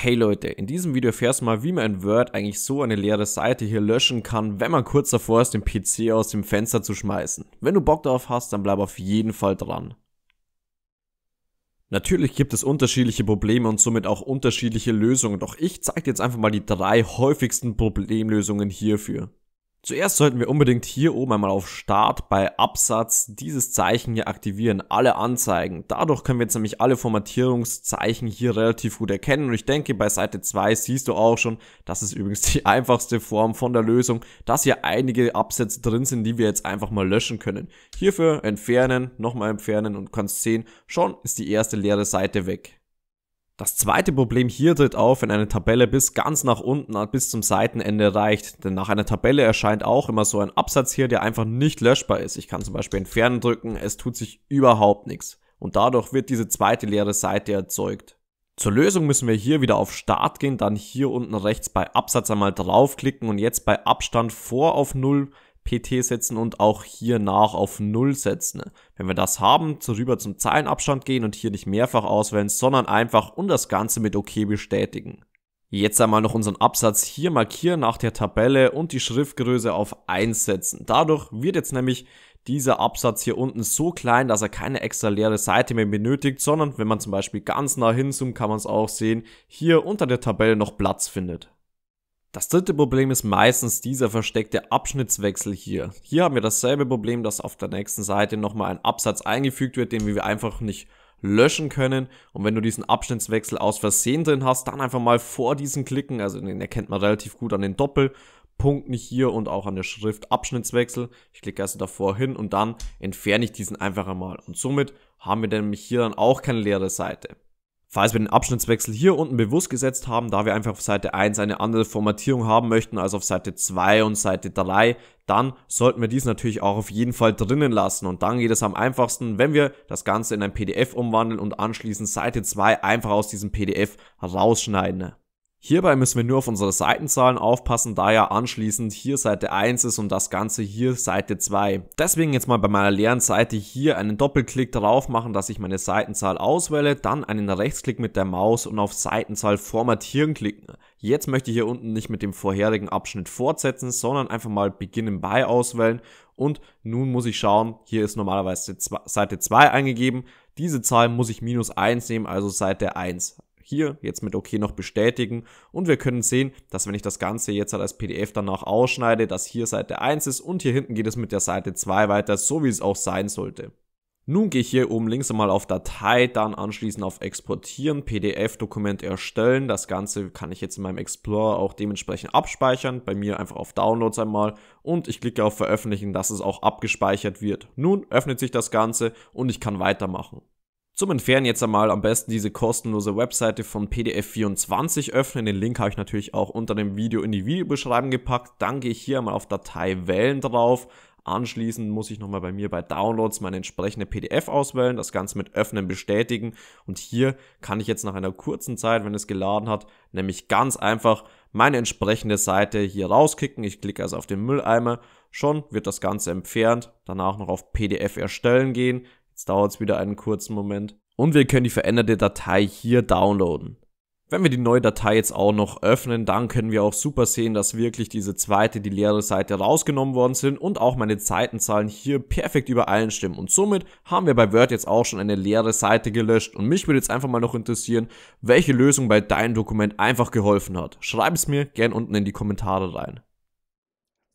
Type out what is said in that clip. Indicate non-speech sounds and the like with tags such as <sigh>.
Hey Leute, in diesem Video erfährst du mal, wie man in Word eigentlich so eine leere Seite hier löschen kann, wenn man kurz davor ist, den PC aus dem Fenster zu schmeißen. Wenn du Bock darauf hast, dann bleib auf jeden Fall dran. Natürlich gibt es unterschiedliche Probleme und somit auch unterschiedliche Lösungen, doch ich zeige dir jetzt einfach mal die drei häufigsten Problemlösungen hierfür. Zuerst sollten wir unbedingt hier oben einmal auf Start bei Absatz dieses Zeichen hier aktivieren, alle Anzeigen. Dadurch können wir jetzt nämlich alle Formatierungszeichen hier relativ gut erkennen und ich denke bei Seite 2 siehst du auch schon, das ist übrigens <laughs> die einfachste Form von der Lösung, dass hier einige Absätze drin sind, die wir jetzt einfach mal löschen können. Hierfür entfernen, nochmal entfernen und kannst sehen, schon ist die erste leere Seite weg. Das zweite Problem hier tritt auf, wenn eine Tabelle bis ganz nach unten, äh, bis zum Seitenende reicht. Denn nach einer Tabelle erscheint auch immer so ein Absatz hier, der einfach nicht löschbar ist. Ich kann zum Beispiel entfernen drücken, es tut sich überhaupt nichts. Und dadurch wird diese zweite leere Seite erzeugt. Zur Lösung müssen wir hier wieder auf Start gehen, dann hier unten rechts bei Absatz einmal draufklicken und jetzt bei Abstand vor auf Null PT setzen und auch hier nach auf 0 setzen. Wenn wir das haben, zu rüber zum Zeilenabstand gehen und hier nicht mehrfach auswählen, sondern einfach und das Ganze mit OK bestätigen. Jetzt einmal noch unseren Absatz hier markieren nach der Tabelle und die Schriftgröße auf 1 setzen. Dadurch wird jetzt nämlich dieser Absatz hier unten so klein, dass er keine extra leere Seite mehr benötigt, sondern wenn man zum Beispiel ganz nah hinzoomt, kann man es auch sehen, hier unter der Tabelle noch Platz findet. Das dritte Problem ist meistens dieser versteckte Abschnittswechsel hier. Hier haben wir dasselbe Problem, dass auf der nächsten Seite nochmal ein Absatz eingefügt wird, den wir einfach nicht löschen können. Und wenn du diesen Abschnittswechsel aus Versehen drin hast, dann einfach mal vor diesen klicken. Also den erkennt man relativ gut an den Doppelpunkten hier und auch an der Schrift Abschnittswechsel. Ich klicke also davor hin und dann entferne ich diesen einfach einmal. Und somit haben wir nämlich hier dann auch keine leere Seite. Falls wir den Abschnittswechsel hier unten bewusst gesetzt haben, da wir einfach auf Seite 1 eine andere Formatierung haben möchten als auf Seite 2 und Seite 3, dann sollten wir dies natürlich auch auf jeden Fall drinnen lassen und dann geht es am einfachsten, wenn wir das Ganze in ein PDF umwandeln und anschließend Seite 2 einfach aus diesem PDF rausschneiden. Hierbei müssen wir nur auf unsere Seitenzahlen aufpassen, da ja anschließend hier Seite 1 ist und das Ganze hier Seite 2. Deswegen jetzt mal bei meiner leeren Seite hier einen Doppelklick darauf machen, dass ich meine Seitenzahl auswähle, dann einen Rechtsklick mit der Maus und auf Seitenzahl formatieren klicken. Jetzt möchte ich hier unten nicht mit dem vorherigen Abschnitt fortsetzen, sondern einfach mal beginnen bei auswählen und nun muss ich schauen, hier ist normalerweise Seite 2 eingegeben, diese Zahl muss ich minus 1 nehmen, also Seite 1 hier jetzt mit OK noch bestätigen und wir können sehen, dass wenn ich das Ganze jetzt halt als PDF danach ausschneide, dass hier Seite 1 ist und hier hinten geht es mit der Seite 2 weiter, so wie es auch sein sollte. Nun gehe ich hier oben links einmal auf Datei, dann anschließend auf Exportieren, PDF-Dokument erstellen. Das Ganze kann ich jetzt in meinem Explorer auch dementsprechend abspeichern. Bei mir einfach auf Downloads einmal und ich klicke auf Veröffentlichen, dass es auch abgespeichert wird. Nun öffnet sich das Ganze und ich kann weitermachen. Zum Entfernen jetzt einmal am besten diese kostenlose Webseite von PDF24 öffnen. Den Link habe ich natürlich auch unter dem Video in die Videobeschreibung gepackt. Dann gehe ich hier einmal auf Datei wählen drauf. Anschließend muss ich nochmal bei mir bei Downloads meine entsprechende PDF auswählen, das Ganze mit Öffnen bestätigen und hier kann ich jetzt nach einer kurzen Zeit, wenn es geladen hat, nämlich ganz einfach meine entsprechende Seite hier rauskicken. Ich klicke also auf den Mülleimer, schon wird das Ganze entfernt, danach noch auf PDF erstellen gehen, Jetzt dauert es wieder einen kurzen Moment. Und wir können die veränderte Datei hier downloaden. Wenn wir die neue Datei jetzt auch noch öffnen, dann können wir auch super sehen, dass wirklich diese zweite, die leere Seite rausgenommen worden sind und auch meine Zeitenzahlen hier perfekt übereinstimmen. Und somit haben wir bei Word jetzt auch schon eine leere Seite gelöscht. Und mich würde jetzt einfach mal noch interessieren, welche Lösung bei deinem Dokument einfach geholfen hat. Schreib es mir gern unten in die Kommentare rein.